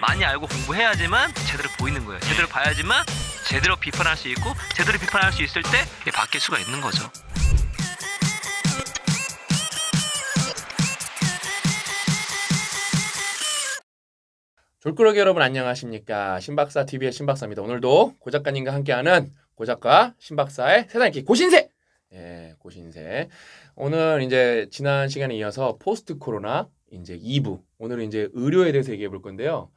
많이 알고 공부해야지만 제대로 보이는 거예요. 제대로 네. 봐야지만 제대로 비판할 수 있고 제대로 비판할 수 있을 때 이게 바뀔 수가 있는 거죠. 졸꾸러기 여러분 안녕하십니까 신박사 TV의 신박사입니다. 오늘도 고 작가님과 함께하는 고 작가 신박사의 세상 이렇게 고신세 예 고신세 오늘 이제 지난 시간에 이어서 포스트 코로나 이제 2부. 오늘은 이제 의료에 대해서 얘기해 볼 건데요.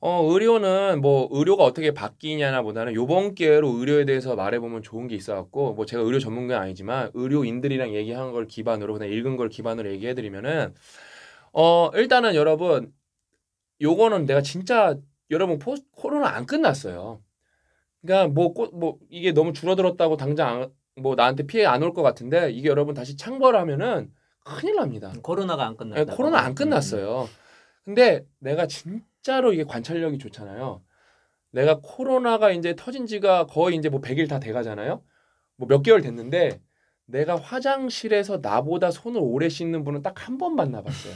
어, 의료는 뭐 의료가 어떻게 바뀌냐나 보다는 요번 기회로 의료에 대해서 말해 보면 좋은 게 있어 갖고 뭐 제가 의료 전문가는 아니지만 의료인들이랑 얘기한 걸 기반으로 그냥 읽은 걸 기반으로 얘기해 드리면은 어, 일단은 여러분 요거는 내가 진짜 여러분 포, 코로나 안 끝났어요. 그러니까 뭐뭐 뭐 이게 너무 줄어들었다고 당장 안, 뭐 나한테 피해 안 올 것 같은데 이게 여러분 다시 창궐하면은 큰일 납니다. 음, 코로나가 안 끝났다. 네, 코로나 안 음, 음. 끝났어요. 근데 내가 진짜로 이게 관찰력이 좋잖아요. 내가 코로나가 이제 터진 지가 거의 이제 뭐 100일 다 돼가잖아요. 뭐 몇 개월 됐는데 내가 화장실에서 나보다 손을 오래 씻는 분은 딱 한 번 만나봤어요.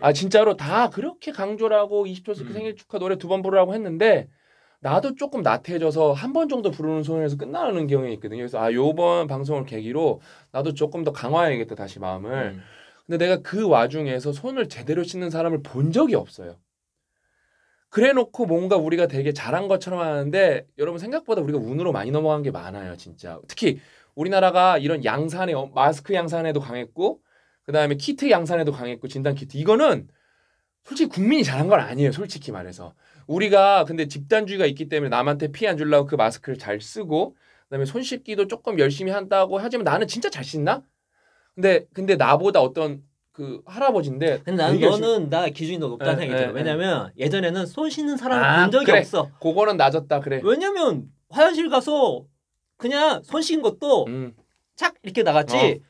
아 진짜로 다 그렇게 강조라고 20초 스키 생일 축하 노래 두 번 부르라고 했는데 나도 조금 나태해져서 한 번 정도 부르는 소리에서 끝나는 경우가 있거든요. 그래서 아 요번 방송을 계기로 나도 조금 더 강화해야겠다 다시 마음을. 음. 근데 내가 그 와중에서 손을 제대로 씻는 사람을 본 적이 없어요. 그래놓고 뭔가 우리가 되게 잘한 것처럼 하는데 여러분 생각보다 우리가 운으로 많이 넘어간 게 많아요 진짜. 특히 우리나라가 이런 양산에 어, 마스크 양산에도 강했고 그 다음에 키트 양산에도 강했고 진단 키트 이거는 솔직히 국민이 잘한 건 아니에요 솔직히 말해서. 우리가 근데 집단주의가 있기 때문에 남한테 피해 안 주려고 그 마스크를 잘 쓰고 그다음에 손 씻기도 조금 열심히 한다고 하지만 나는 진짜 잘 씻나? 근데 근데 나보다 어떤 그 할아버지인데 근데 난 너는 열심나 기준이 더 높다는 예, 생각이 들어 예, 예. 왜냐면 예전에는 손 씻는 사람 아, 본 적이 그래. 없어 그거는 낮았다 그래 왜냐면 화장실 가서 그냥 손 씻은 것도 음. 착 이렇게 나갔지 어.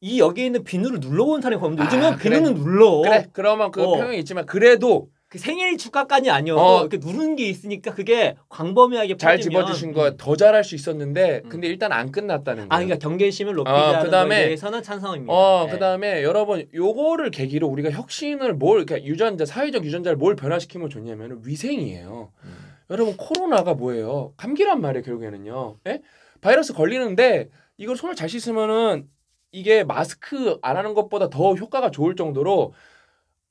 이 여기 있는 비누를 눌러보 사람이 없는데 아, 요즘은 아, 그래. 비누는 눌러 그래 그러면 그 어. 평이 있지만 그래도 그 생일 주가까지 아니어도 어. 이렇게 누른 게 있으니까 그게 광범위하게 잘 집어주신 거더 음. 잘할 수 있었는데 음. 근데 일단 안 끝났다는 아, 거예 그러니까 경계심을 높이자는 어, 다음에 거에 대해서는 찬성입니다. 어 네. 그다음에 여러분 요거를 계기로 우리가 혁신을 뭘 그러니까 유전자 사회적 유전자를 뭘 변화시키면 좋냐면 위생이에요. 음. 여러분 코로나가 뭐예요? 감기란 말이에요 결국에는요. 예? 바이러스 걸리는데 이걸 손을 잘 씻으면은 이게 마스크 안 하는 것보다 더 효과가 좋을 정도로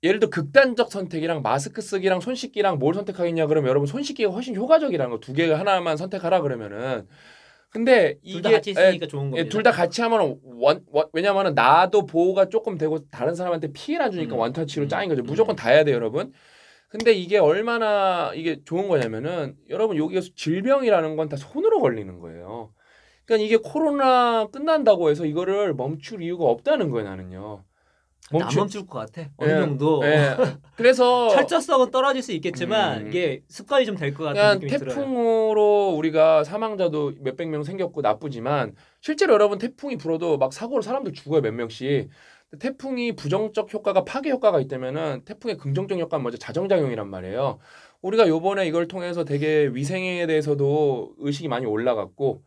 예를 들어 극단적 선택이랑 마스크 쓰기랑 손 씻기랑 뭘 선택하겠냐 그러면 여러분 손 씻기가 훨씬 효과적이라는 거 두 개 하나만 선택하라 그러면은 근데 이게 둘 다 같이 있으니까 에, 예, 좋은 예, 겁니다. 둘다 같이 하면 원, 원 왜냐면은 나도 보호가 조금 되고 다른 사람한테 피해를 안 주니까 음. 원터치로 짱인 음, 거죠. 음. 무조건 다 해야 돼요, 여러분. 근데 이게 얼마나 이게 좋은 거냐면은 여러분 여기에서 질병이라는 건 다 손으로 걸리는 거예요. 그러니까 이게 코로나 끝난다고 해서 이거를 멈출 이유가 없다는 거예요, 나는요. 멈출... 어, 멈출 것 같아. 어느 예. 정도. 예. 그래서 철저성은 떨어질 수 있겠지만 음... 이게 습관이 좀 될 것 같은 느낌이 태풍으로 들어요. 태풍으로 우리가 사망자도 몇백 명 생겼고 나쁘지만 실제로 여러분 태풍이 불어도 막 사고로 사람들 죽어요 몇 명씩. 태풍이 부정적 효과가 파괴 효과가 있다면은 태풍의 긍정적 효과는 먼저 자정작용이란 말이에요. 우리가 요번에 이걸 통해서 되게 위생에 대해서도 의식이 많이 올라갔고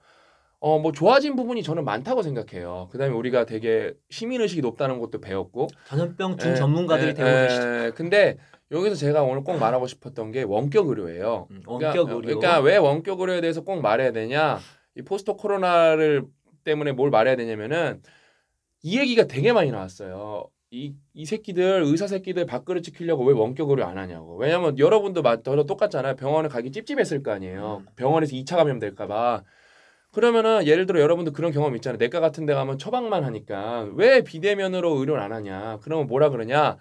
어, 뭐 좋아진 부분이 저는 많다고 생각해요. 그다음에 우리가 되게 시민 의식이 높다는 것도 배웠고 전염병 중 예, 전문가들이 예, 되고 예. 계시죠. 근데 여기서 제가 오늘 꼭 말하고 싶었던 게 원격 의료예요. 음, 그러니까 원격 그러니까, 의료. 그러니까 왜 원격 의료에 대해서 꼭 말해야 되냐? 이포스터 코로나를 때문에 뭘 말해야 되냐면은 이 얘기가 되게 많이 나왔어요. 이, 이 새끼들 의사 새끼들 밥그릇 지키려고 왜 원격 의료 안 하냐고. 왜냐면 여러분도 저도 똑같잖아요. 병원에 가기 찝찝했을 거 아니에요. 음. 병원에서 2차 감염 될까 봐. 그러면은 예를 들어 여러분도 그런 경험 있잖아요. 내과 같은 데 가면 처방만 하니까 왜 비대면으로 의료를 안 하냐? 그러면 뭐라 그러냐?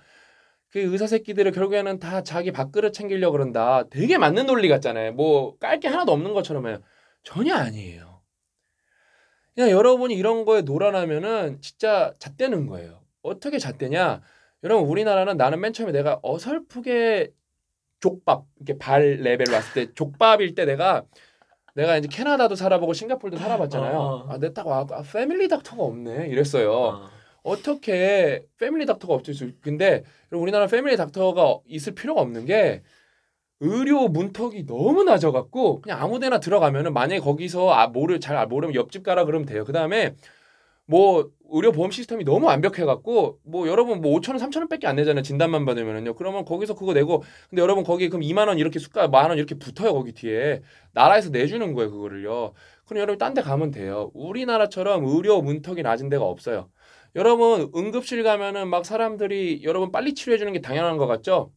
그 의사 새끼들을 결국에는 다 자기 밥그릇 챙기려 고 그런다. 되게 맞는 논리 같잖아요. 뭐깔게 하나도 없는 것처럼 해요. 전혀 아니에요. 그냥 여러분이 이런 거에 놀아나면은 진짜 잣대는 거예요. 어떻게 잣대냐? 여러분 우리나라는 나는 맨 처음에 내가 어설프게 족밥 이렇게 발 레벨 왔을 때 족밥일 때 내가 내가 이제 캐나다도 살아보고 싱가폴도 살아봤잖아요. 어. 어, 어. 아, 내딱 와갖고 아, 패밀리 닥터가 없네 이랬어요. 어. 어떻게 패밀리 닥터가 없을 수? 근데 우리나라 패밀리 닥터가 있을 필요가 없는 게 의료 문턱이 너무 낮아갖고 그냥 아무데나 들어가면은 만약에 거기서 아 모를 잘 모르면 옆집 가라 그러면 돼요. 그 다음에 뭐 의료 보험 시스템이 너무 완벽해갖고 뭐 여러분 뭐 5천 원, 3천 원밖에 안 내잖아요 진단만 받으면은요. 그러면 거기서 그거 내고 근데 여러분 거기 그럼 2만 원 이렇게 숫가1만원 이렇게 붙어요 거기 뒤에 나라에서 내주는 거예요 그거를요. 그럼 여러분 딴 데 가면 돼요. 우리나라처럼 의료 문턱이 낮은 데가 없어요. 여러분 응급실 가면은 막 사람들이 여러분 빨리 치료해 주는 게 당연한 것 같죠?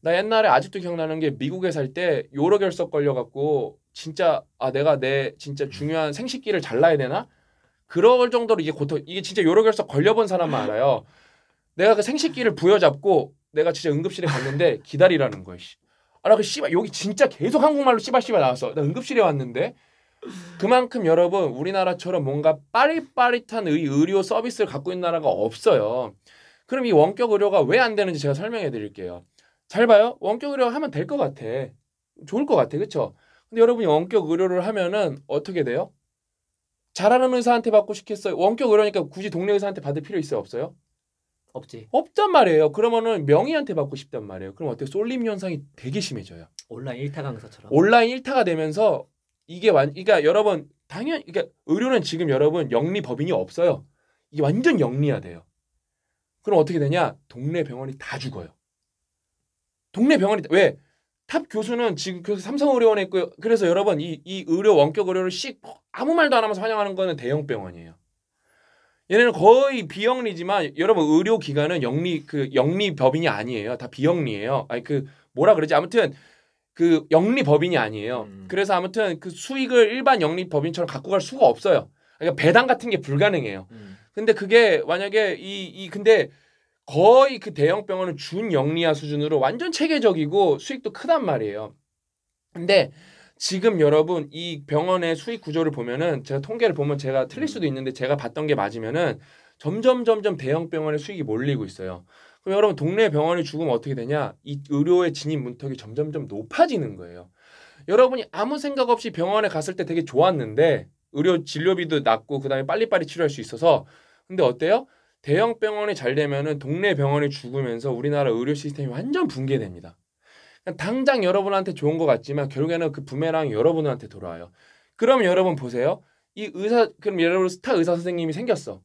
나 옛날에 아직도 기억나는 게 미국에 살 때 요로 결석 걸려갖고 진짜 아 내가 내 진짜 중요한 생식기를 잘라야 되나? 그럴 정도로 이게 고통 이게 진짜 요로 결석 걸려본 사람만 알아요. 내가 그 생식기를 부여잡고 내가 진짜 응급실에 갔는데 기다리라는 거야. 아나 그 씨발 여기 진짜 계속 한국말로 씨발 씨발 나왔어. 나 응급실에 왔는데 그만큼 여러분 우리나라처럼 뭔가 빠릿빠릿한 의, 의료 서비스를 갖고 있는 나라가 없어요. 그럼 이 원격 의료가 왜 안 되는지 제가 설명해 드릴게요. 잘 봐요. 원격 의료 하면 될 것 같아. 좋을 것 같아. 그렇죠? 근데 여러분이 원격 의료를 하면은 어떻게 돼요? 잘하는 의사한테 받고 싶겠어요 원격 의료니까 굳이 동네 의사한테 받을 필요 있어요? 없어요? 없지. 없단 말이에요. 그러면은 명의한테 받고 싶단 말이에요. 그럼 어떻게 쏠림 현상이 되게 심해져요. 온라인 일타 강사처럼. 온라인 일타가 되면서 이게 완 그러니까 여러분 당연 그러니까 의료는 지금 여러분 영리 법인이 없어요. 이게 완전 영리화 돼요. 그럼 어떻게 되냐? 동네 병원이 다 죽어요. 동네 병원이 왜탑 교수는 지금 그 삼성의료원에 있고요. 그래서 여러분 이, 이 의료 원격 의료를 씩 뭐 아무 말도 안 하면서 환영하는 거는 대형 병원이에요. 얘네는 거의 비영리지만 여러분 의료 기관은 영리 그 영리 법인이 아니에요. 다 비영리예요. 아니 그 뭐라 그러지? 아무튼 그 영리 법인이 아니에요. 음. 그래서 아무튼 그 수익을 일반 영리 법인처럼 갖고 갈 수가 없어요. 그러니까 배당 같은 게 불가능해요. 음. 근데 그게 만약에 이 이 근데 거의 그 대형 병원은 준영리화 수준으로 완전 체계적이고 수익도 크단 말이에요. 근데 지금 여러분 이 병원의 수익 구조를 보면은 제가 통계를 보면 제가 틀릴 음. 수도 있는데 제가 봤던 게 맞으면은 점점 점점 대형 병원의 수익이 몰리고 있어요. 그럼 여러분 동네 병원이 죽으면 어떻게 되냐? 이 의료의 진입 문턱이 점점점 높아지는 거예요. 여러분이 아무 생각 없이 병원에 갔을 때 되게 좋았는데 의료 진료비도 낮고 그다음에 빨리빨리 치료할 수 있어서 근데 어때요? 대형 병원이 잘 되면은 동네 병원이 죽으면서 우리나라 의료 시스템이 완전 붕괴됩니다. 그러니까 당장 여러분한테 좋은 것 같지만 결국에는 그부메랑 여러분한테 돌아와요. 그럼 여러분 보세요. 이 의사 그럼 여러분 스타 의사 선생님이 생겼어.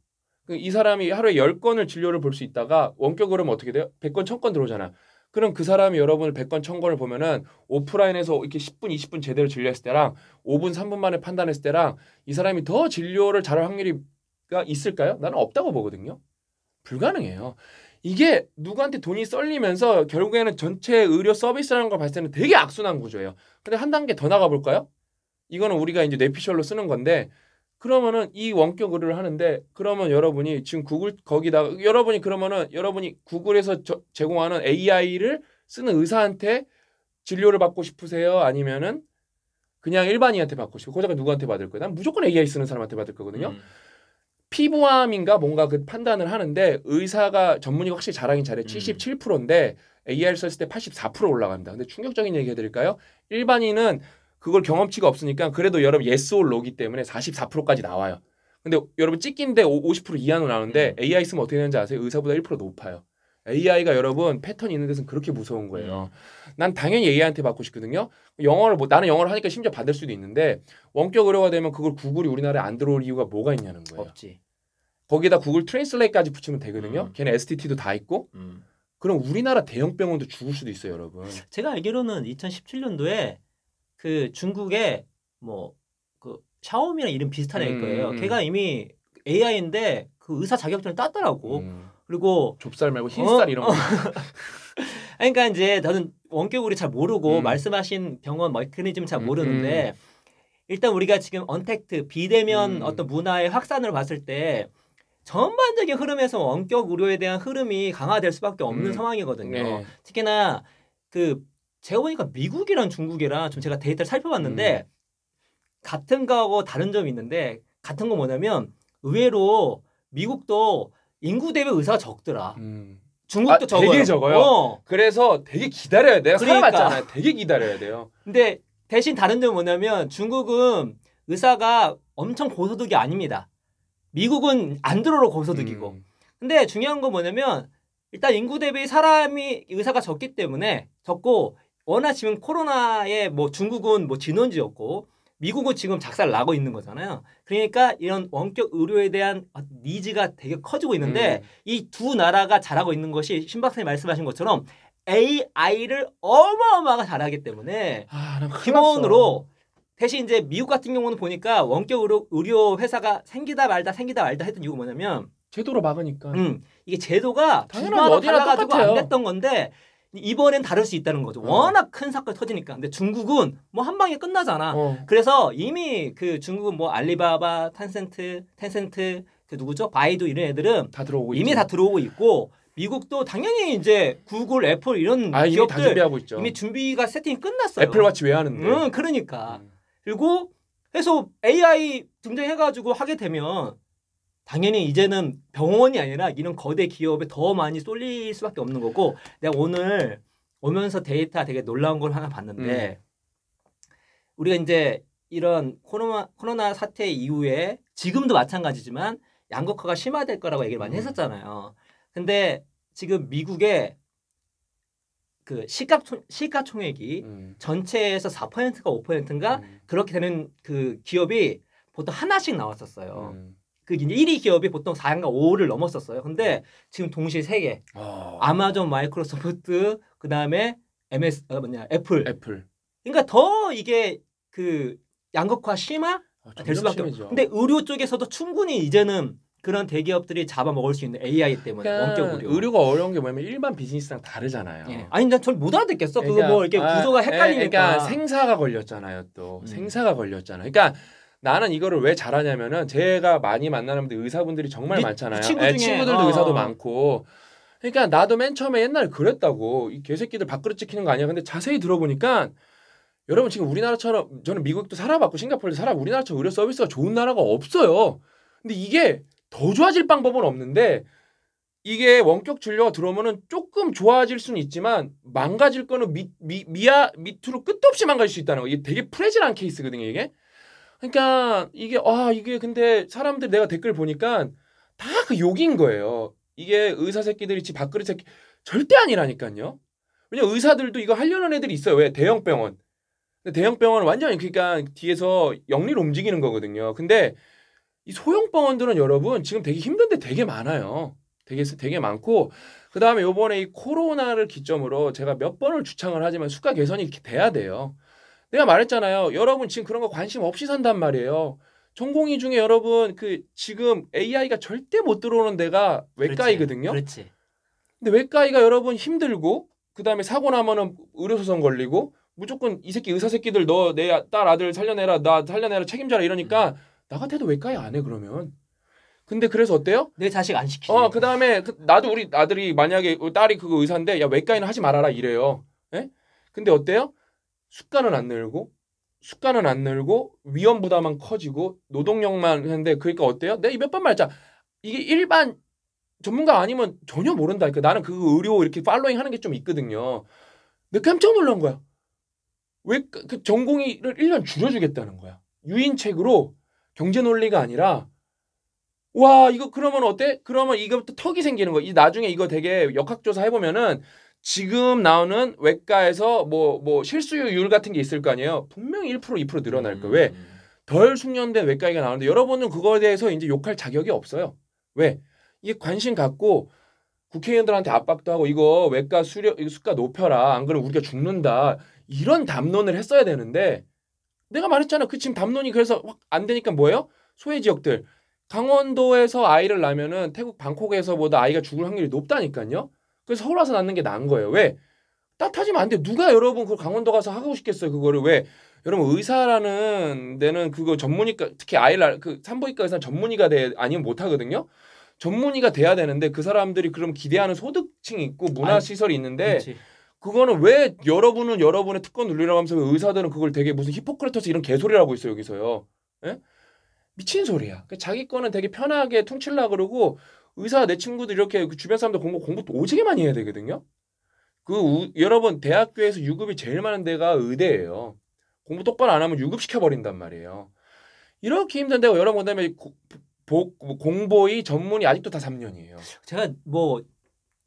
이 사람이 하루에 열건을 진료를 볼 수 있다가 원격으로 하면 어떻게 돼요? 백건천 건 들어오잖아. 그럼 그 사람이 여러분을 백건천건을 보면은 오프라인에서 이렇게 10분, 20분 제대로 진료했을 때랑 5분, 3분 만에 판단했을 때랑 이 사람이 더 진료를 잘할 확률이 있을까요? 나는 없다고 보거든요. 불가능해요. 이게 누구한테 돈이 썰리면서 결국에는 전체 의료 서비스라는 걸 봤을 때는 되게 악순환 구조예요. 근데 한 단계 더 나가 볼까요? 이거는 우리가 이제 뇌피셜로 쓰는 건데 그러면은 이 원격 의료를 하는데 그러면 여러분이 지금 구글 거기다 여러분이 그러면은 여러분이 구글에서 저, 제공하는 AI를 쓰는 의사한테 진료를 받고 싶으세요? 아니면은 그냥 일반인한테 받고 싶고 그다가 누구한테 받을 거예요? 난 무조건 AI 쓰는 사람한테 받을 거거든요. 음. 피부암인가 뭔가 그 판단을 하는데 의사가 전문의가 확실히 자랑이 잘해. 요 77%인데 AR 썼을 때 84% 올라갑니다. 근데 충격적인 얘기 해드릴까요? 일반인은 그걸 경험치가 없으니까 그래도 여러분 예스 올 로기 때문에 44%까지 나와요. 근데 여러분 찍기인데 50% 이하로 나오는데 음. AI 쓰면 어떻게 되는지 아세요? 의사보다 1% 높아요. AI가 여러분 패턴이 있는 데서 는 그렇게 무서운 거예요. 음. 난 당연히 AI한테 받고 싶거든요. 영어를 뭐 나는 영어를 하니까 심지어 받을 수도 있는데 원격 의료가 되면 그걸 구글이 우리나라에 안 들어올 이유가 뭐가 있냐는 거예요. 없지. 거기다 구글 트랜슬레이까지 붙이면 되거든요. 음. 걔네 STT도 다 있고. 음. 그럼 우리나라 대형 병원도 죽을 수도 있어요, 여러분. 제가 알기로는 2017년도에 그 중국에 뭐그 샤오미랑 이름 비슷한 애일 음, 거예요. 음, 음. 걔가 이미 AI인데 그 의사 자격증을 땄더라고. 그리고 좁쌀 말고 어? 흰쌀 어? 이런 거. 그러니까 이제 나는 원격우리 잘 모르고 음. 말씀하신 병원 메커니즘 잘 모르는데 음. 일단 우리가 지금 언택트 비대면 음. 어떤 문화의 확산으로 봤을 때 전반적인 흐름에서 원격 의료에 대한 흐름이 강화될 수밖에 없는 음. 상황이거든요. 네. 특히나 그 제가 보니까 미국이랑 중국이랑 좀 제가 데이터를 살펴봤는데 음. 같은 거하고 다른 점이 있는데 같은 건 뭐냐면 의외로 미국도 인구 대비 의사가 적더라. 음. 중국도 아, 적어요. 되게 적어요. 어. 그래서 되게 기다려야 돼요. 그러니까. 사람 맞잖아요. 되게 기다려야 돼요. 근데 대신 다른 점이 뭐냐면 중국은 의사가 엄청 고소득이 아닙니다. 미국은 안 들어로 거기서 느끼고. 음. 근데 중요한 건 뭐냐면 일단 인구 대비 사람이 의사가 적기 때문에 적고 워낙 지금 코로나에 뭐 중국은 뭐 진원지였고 미국은 지금 작살 나고 있는 거잖아요. 그러니까 이런 원격 의료에 대한 니즈가 되게 커지고 있는데 음. 이두 나라가 잘하고 있는 것이 신 박사님 말씀하신 것처럼 AI를 어마어마하게 잘하기 때문에 아, 기본으로 대신 이제 미국 같은 경우는 보니까 원격 의료, 의료 회사가 생기다 말다 생기다 말다 했던 이유가 뭐냐면 제도로 막으니까. 음, 이게 제도가 주마다 달라가지고 안 됐던 건데 이번엔 다를 수 있다는 거죠. 어. 워낙 큰 사건 터지니까. 근데 중국은 뭐 한 방에 끝나잖아. 어. 그래서 이미 그 중국은 뭐 알리바바, 텐센트, 텐센트 그 누구죠? 바이두 이런 애들은 다 들어오고 이미 있지. 다 들어오고 있고 미국도 당연히 이제 구글, 애플 이런 아, 기업들 이미 준비하고 있죠. 이미 준비가 세팅이 끝났어요. 애플워치 왜 하는데? 응, 그러니까. 음. 그리고 해서 AI 등장해가지고 하게 되면 당연히 이제는 병원이 아니라 이런 거대 기업에 더 많이 쏠릴 수밖에 없는 거고 내가 오늘 오면서 데이터 되게 놀라운 걸 하나 봤는데 음. 우리가 이제 이런 코로나 코로나 사태 이후에 지금도 마찬가지지만 양극화가 심화될 거라고 얘기를 많이 음. 했었잖아요. 근데 지금 미국에 그시가총액이 음. 전체에서 4%가 5%인가 음. 그렇게 되는 그 기업이 보통 하나씩 나왔었어요. 음. 그 1위 기업이 보통 4인가 5를 넘었었어요. 근데 지금 동시에 3개. 어. 아마존, 마이크로소프트, 그다음에 MS 어, 뭐냐? 애플. 애플. 그러니까 더 이게 그 양극화 심화 아, 될 수밖에 없죠. 근데 의료 쪽에서도 충분히 이제는 그런 대기업들이 잡아먹을 수 있는 AI 때문에 그러니까 원격으로 의료가 어려운 게 뭐냐면 일반 비즈니스랑 다르잖아요. 예. 아니 난절못 알아듣겠어. 그러니까, 거뭐 이렇게 아, 구조가 헷갈리니까. 그러니까 생사가 걸렸잖아요. 또 음. 생사가 걸렸잖아. 그러니까 나는 이거를 왜 잘하냐면은 제가 많이 만나는 분들 의사분들이 정말 미, 많잖아요. 친구 예, 친구들도 어. 의사도 많고. 그러니까 나도 맨 처음에 옛날 그랬다고 이 개새끼들 밥그릇 찍히는거 아니야. 근데 자세히 들어보니까 여러분 지금 우리나라처럼 저는 미국도 살아봤고 싱가포르도 살아 우리나라처럼 의료 서비스가 좋은 나라가 없어요. 근데 이게 더 좋아질 방법은 없는데 이게 원격 진료가 들어오면은 조금 좋아질 수는 있지만 망가질 거는 미, 미, 미아 밑으로 끝도 없이 망가질 수 있다는 거. 이게 되게 프레질한 케이스거든요, 이게. 그러니까 이게 아, 이게 근데 사람들 내가 댓글 보니까 다 그 욕인 거예요. 이게 의사 새끼들이 지 밥그릇 새끼 절대 아니라니까요. 왜냐 의사들도 이거 하려는 애들이 있어요. 왜 대형 병원. 대형 병원은 완전히 그러니까 뒤에서 영리로 움직이는 거거든요. 근데 이 소형 병원들은 여러분 지금 되게 힘든데 되게 많아요. 되게 되게 많고 그 다음에 요번에 이 코로나를 기점으로 제가 몇 번을 주창을 하지만 수가 개선이 이렇게 돼야 돼요. 내가 말했잖아요. 여러분 지금 그런 거 관심 없이 산단 말이에요. 전공이 중에 여러분 그 지금 AI가 절대 못 들어오는 데가 외과이거든요. 그렇지. 근데 외과이가 여러분 힘들고 그다음에 사고 나면은 의료소송 걸리고 무조건 이 새끼 의사 새끼들 너 내 딸 아들 살려내라 나 살려내라 책임져라 이러니까 음. 나 같아도 외과에 안해 그러면. 근데 그래서 어때요? 내 자식 안 시키지. 어, 그다음에 그, 나도 우리 아들이 만약에 어, 딸이 그거 의사인데 야 외과에는 하지 말아라 이래요. 예? 근데 어때요? 숫가는 안 늘고 숫가는 안 늘고 위험 부담만 커지고 노동력만 했는데 그러니까 어때요? 내가 몇번 말자. 이게 일반 전문가 아니면 전혀 모른다. 그 나는 그 의료 이렇게 팔로잉 하는 게 좀 있거든요. 근데 깜짝 놀란 거야. 왜그전공이를 그 1년 줄여주겠다는 거야. 유인책으로 경제 논리가 아니라 와 이거 그러면 어때? 그러면 이거부터 턱이 생기는 거이 나중에 이거 되게 역학조사 해보면은 지금 나오는 외과에서 뭐뭐 뭐 실수율 같은 게 있을 거 아니에요. 분명히 1% 2% 늘어날 거. 예 왜? 음. 덜 숙련된 외과의가 나오는데 여러분은 그거에 대해서 이제 욕할 자격이 없어요. 왜? 이게 관심 갖고 국회의원들한테 압박도 하고 이거 외과 수료 이거 수가 높여라. 안 그러면 우리가 죽는다. 이런 담론을 했어야 되는데 내가 말했잖아. 그 지금 담론이 그래서 확 안 되니까 뭐예요? 소외 지역들. 강원도에서 아이를 낳으면은 태국 방콕에서보다 아이가 죽을 확률이 높다니까요. 그래서 서울 와서 낳는 게 나은 거예요. 왜? 따뜻하지면 안 돼. 누가 여러분 그 강원도 가서 하고 싶겠어요. 그거를 왜? 여러분 의사라는 데는 그거 전문의가 특히 아이를 그 산부인과 의사 전문의가 돼 아니면 못 하거든요. 전문의가 돼야 되는데 그 사람들이 그럼 기대하는 소득층이 있고 문화 시설이 있는데 그거는 왜 여러분은 여러분의 특권 누리라고 하면서 그 의사들은 그걸 되게 무슨 히포크레터스 이런 개소리라고 있어요 여기서요. 예? 미친 소리야. 그 자기 거는 되게 편하게 퉁칠라 그러고 의사 내 친구들 이렇게 그 주변 사람들 공부 공부 오지게 많이 해야 되거든요. 그 우, 여러분 대학교에서 유급이 제일 많은 데가 의대예요. 공부 똑바로 안 하면 유급 시켜 버린단 말이에요. 이렇게 힘든 데가 여러분 그다음에 고, 복, 공보의 전문이 아직도 다 3년이에요. 제가 뭐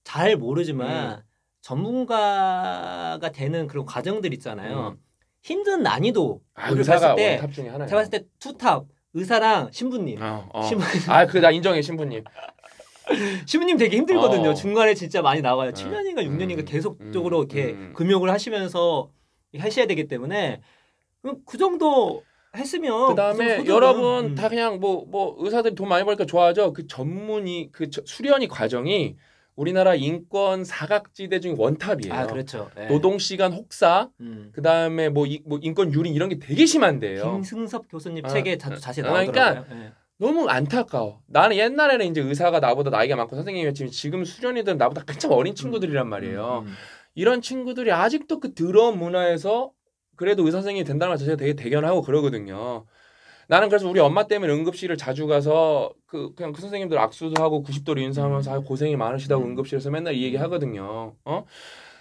잘 모르지만 음. 전문가가 되는 그런 과정들 있잖아요. 음. 힘든 난이도 아, 의사가 때, 원탑 중에 하나 제가 봤을 때 투탑 의사랑 신부님. 어, 어. 신부님. 아, 그 나 인정해 신부님. 신부님 되게 힘들거든요. 어. 중간에 진짜 많이 나와요. 네. 7년인가 6년인가 음. 음, 계속적으로 이렇게 음. 음. 금욕을 하시면서 하셔야 되기 때문에 그 정도 했으면 그다음에 그 여러분 음. 다 그냥 뭐뭐 뭐 의사들이 돈 많이 벌니까 좋아하죠. 그 전문이 그 수련이 과정이 우리나라 인권 사각지대 중 원탑이에요. 아, 그렇죠. 네. 노동 시간 혹사, 음. 그다음에 뭐, 뭐 인권 유린 이런 게 되게 심한데요. 김승섭 교수님 아, 책에 아, 자, 자세히 아, 나오더라고요. 그러니까 네. 너무 안타까워. 나는 옛날에는 이제 의사가 나보다 나이가 많고 선생님이었지만 지금 수련이들은 나보다 한참 어린 음, 친구들이란 음, 말이에요. 음, 음. 이런 친구들이 아직도 그 드러운 문화에서 그래도 의사 선생님이 된다는 것 자체가 되게 대견하고 그러거든요. 나는 그래서 우리 엄마 때문에 응급실을 자주 가서 그 그냥 그 선생님들 악수도 하고 90도로 인사하면서 아, 고생이 많으시다고 음. 응급실에서 맨날 이 얘기 하거든요. 어?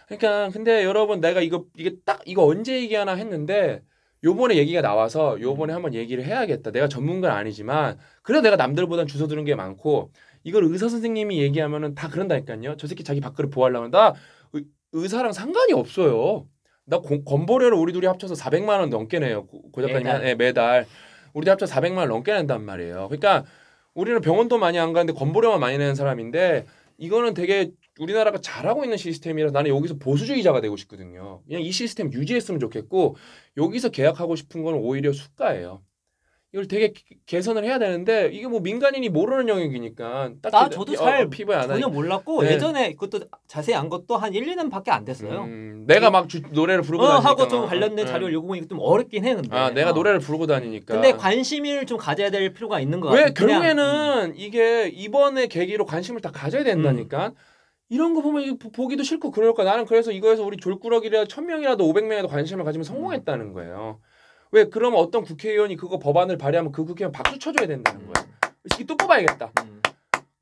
그러니까 근데 여러분 내가 이거 이게 딱 이거 언제 얘기하나 했는데 요번에 얘기가 나와서 요번에 음. 한번 얘기를 해야겠다. 내가 전문가는 아니지만 그래도 내가 남들보단 주워 드는 게 많고 이걸 의사 선생님이 얘기하면은 다 그런다니까요. 저 새끼 자기 밖으로 보하려면 나 의사랑 상관이 없어요. 나 고, 건보료를 우리 둘이 합쳐서 400만 원 넘게 내요. 고, 작가님 매달. 네, 매달. 우리도 합쳐 400만 원 넘게 낸단 말이에요. 그러니까 우리는 병원도 많이 안 가는데 건보료만 많이 내는 사람인데 이거는 되게 우리나라가 잘하고 있는 시스템이라 나는 여기서 보수주의자가 되고 싶거든요. 그냥 이 시스템 유지했으면 좋겠고 여기서 계약하고 싶은 건 오히려 수가예요. 이걸 되게 개선을 해야 되는데 이게 뭐 민간인이 모르는 영역이니까 딱 아, 저도 어, 잘 피부에 안 전혀 하니 몰랐고 네. 예전에 그것도 자세히 안 것도 한 1, 2년 밖에 안 됐어요. 음, 내가 막 주, 노래를 부르고 어, 다니니까 하고 좀 관련된 음. 자료를 요구 하는게좀 어렵긴 해 근데. 아, 내가 어. 노래를 부르고 다니니까. 근데 관심을 좀 가져야 될 필요가 있는 거 같아요. 왜 그냥. 결국에는 음. 이게 이번에 계기로 관심을 다 가져야 된다니까. 음. 이런 거 보면 보기도 싫고 그럴까 나는 그래서 이거에서 우리 졸꾸러기라 1000명이라도 500명이라도 관심을 가지면 성공했다는 음. 거예요. 왜 그럼 어떤 국회의원이 그거 법안을 발의하면 그 국회의원 박수 쳐줘야 된다는 음. 거예요. 또 뽑아야겠다. 음.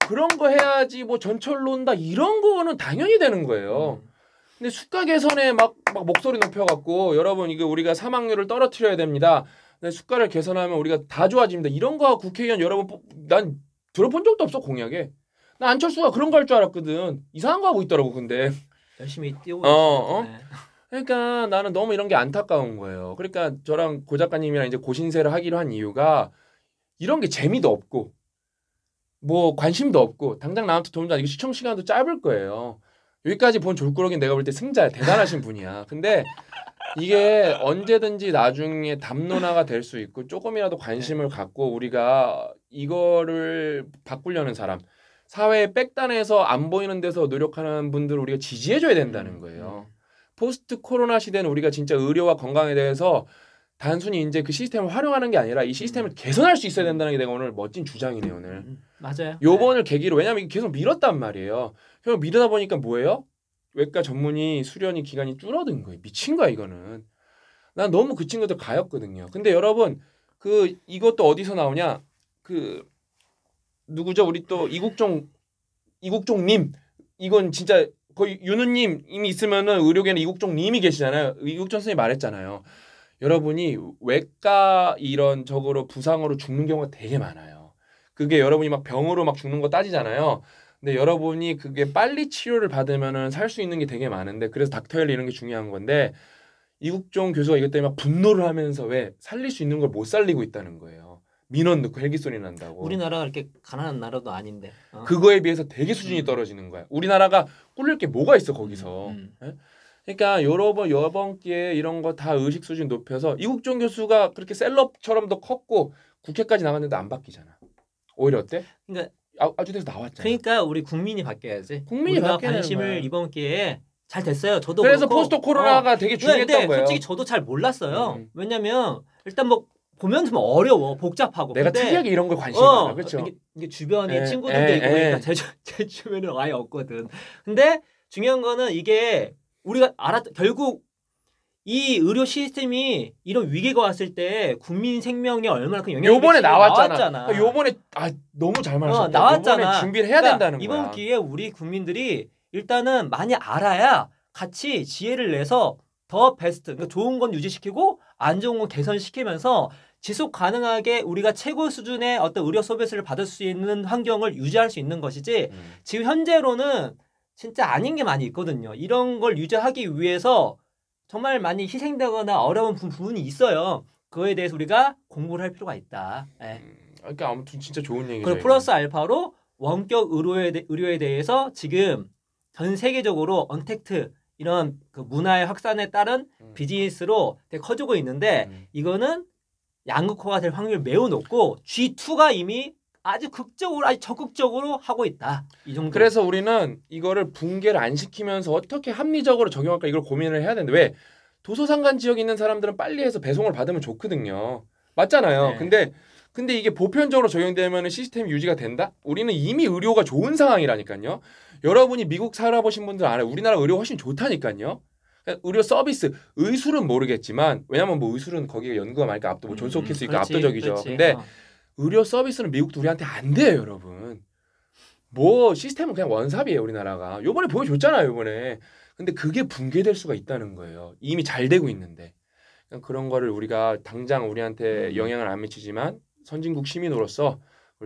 그런 거 해야지 뭐 전철로 다 이런 거는 당연히 되는 거예요. 음. 근데 수가 개선에 막, 막 목소리 높여갖고 여러분 이거 우리가 사망률을 떨어뜨려야 됩니다. 수가를 개선하면 우리가 다 좋아집니다. 이런 거 국회의원 여러분 난 들어본 적도 없어 공약에. 나 안철수가 그런 거 할 줄 알았거든. 이상한 거 하고 있더라고 근데. 열심히 뛰고 어, 어 어? 네. 그러니까 나는 너무 이런 게 안타까운 거예요. 그러니까 저랑 고 작가님이랑 이제 고신세를 하기로 한 이유가 이런 게 재미도 없고 뭐 관심도 없고 당장 나한테 도움도 안 되고 시청 시간도 짧을 거예요. 여기까지 본 졸꾸러기 내가 볼 때 승자야 대단하신 분이야. 근데 이게 언제든지 나중에 담론화가 될 수 있고 조금이라도 관심을 네. 갖고 우리가 이거를 바꾸려는 사람 사회의 백단에서 안 보이는 데서 노력하는 분들을 우리가 지지해줘야 된다는 음, 거예요. 음. 포스트 코로나 시대는 우리가 진짜 의료와 건강에 대해서 단순히 이제 그 시스템을 활용하는 게 아니라 이 시스템을 음. 개선할 수 있어야 된다는 게 내가 오늘 멋진 주장이네요 오늘. 음, 맞아요. 요번을 네. 계기로 왜냐하면 계속 밀었단 말이에요. 계속 미다 보니까 뭐예요? 외과 전문의 수련이 기간이 줄어든 거예요. 미친 거야 이거는. 난 너무 그 친구들 가였거든요. 근데 여러분 그 이것도 어디서 나오냐? 그 누구죠? 우리 또 이국종 이국종님 이건 진짜 거의 그 윤우님 이미 있으면은 의료계는 이국종 님이 계시잖아요. 이국종 선생님 말했잖아요. 여러분이 외과 이런 적으로 부상으로 죽는 경우가 되게 많아요. 그게 여러분이 막 병으로 막 죽는 거 따지잖아요. 근데 여러분이 그게 빨리 치료를 받으면은 살 수 있는 게 되게 많은데 그래서 닥터헬 이런 게 중요한 건데 이국종 교수가 이것 때문에 막 분노를 하면서 왜 살릴 수 있는 걸 못 살리고 있다는 거예요. 민원 넣고 헬기 소리 난다고. 우리나라가 이렇게 가난한 나라도 아닌데. 어. 그거에 비해서 되게 수준이 음. 떨어지는 거야. 우리나라가 꿀릴 게 뭐가 있어 음, 거기서. 음, 음. 그러니까 여러번 여번 기에 이런 거 다 의식 수준 높여서 이국종 교수가 그렇게 셀럽처럼도 컸고 국회까지 나갔는데 안 바뀌잖아. 오히려 어때? 그러니까 아, 아주대에서 나왔잖아. 그러니까 우리 국민이 바뀌어야지. 국민이 우리가 관심을 거야. 이번 기회에 잘 됐어요. 저도 그래서 그렇고. 포스트 코로나가 어. 되게 그러니까 중요했던 거예요. 솔직히 저도 잘 몰랐어요. 음. 왜냐면 일단 뭐 보면 좀 어려워 복잡하고 내가 근데, 특이하게 이런 걸 관심이 어, 많아 그렇죠 이게, 이게 주변에 예, 친구들도 예, 있고 그러니까 예. 제, 제 주변에는 아예 없거든 근데 중요한 거는 이게 우리가 알았 결국 이 의료 시스템이 이런 위기가 왔을 때 국민 생명에 얼마나 큰 영향을 요번에 나왔잖아. 나왔잖아. 그러니까 요번에 아 너무 잘 말하셨다. 어, 나왔잖아. 준비를 해야 그러니까 된다는 이번 거야. 이번 기회에 우리 국민들이 일단은 많이 알아야 같이 지혜를 내서 더 베스트, 그러니까 좋은 건 유지시키고 안 좋은 건 개선시키면서 지속 가능하게 우리가 최고 수준의 어떤 의료 서비스를 받을 수 있는 환경을 유지할 수 있는 것이지 음. 지금 현재로는 진짜 아닌 게 많이 있거든요. 이런 걸 유지하기 위해서 정말 많이 희생되거나 어려운 부분이 있어요. 그거에 대해서 우리가 공부를 할 필요가 있다. 네. 그러니까 아무튼 진짜 좋은 얘기죠. 그리고 플러스 알파로 원격 의료에, 대, 의료에 대해서 지금 전 세계적으로 언택트 이런 그 문화의 확산에 따른 음. 비즈니스로 되게 커지고 있는데 음. 이거는 양극화가 될 확률이 매우 높고 G2가 이미 아주 극적으로 아주 적극적으로 하고 있다. 이 정도. 그래서 우리는 이거를 붕괴를 안 시키면서 어떻게 합리적으로 적용할까 이걸 고민을 해야 되는데 왜도서상관 지역에 있는 사람들은 빨리 해서 배송을 받으면 좋거든요. 맞잖아요. 네. 근데 근데 이게 보편적으로 적용되면 시스템이 유지가 된다? 우리는 이미 의료가 좋은 상황이라니까요. 여러분이 미국 살아보신 분들 알아요. 우리나라 의료 훨씬 좋다니까요. 그러니까 의료 서비스 의술은 모르겠지만 왜냐면 뭐 의술은 거기에 연구가 많으니까 압도 뭐 존스 호킨스니까 음, 압도적이죠. 그렇지. 근데 어. 의료 서비스는 미국도 우리한테 안 돼요, 여러분. 뭐 시스템은 그냥 원삽이에요, 우리나라가. 요번에 보여줬잖아요, 요번에. 근데 그게 붕괴될 수가 있다는 거예요. 이미 잘 되고 있는데. 그러니까 그런 거를 우리가 당장 우리한테 음. 영향을 안 미치지만 선진국 시민으로서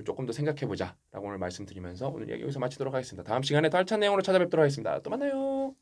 조금 더 생각해 보자라고 오늘 말씀드리면서 오늘 여기서 마치도록 하겠습니다. 다음 시간에 더 활찬 내용으로 찾아뵙도록 하겠습니다. 또 만나요.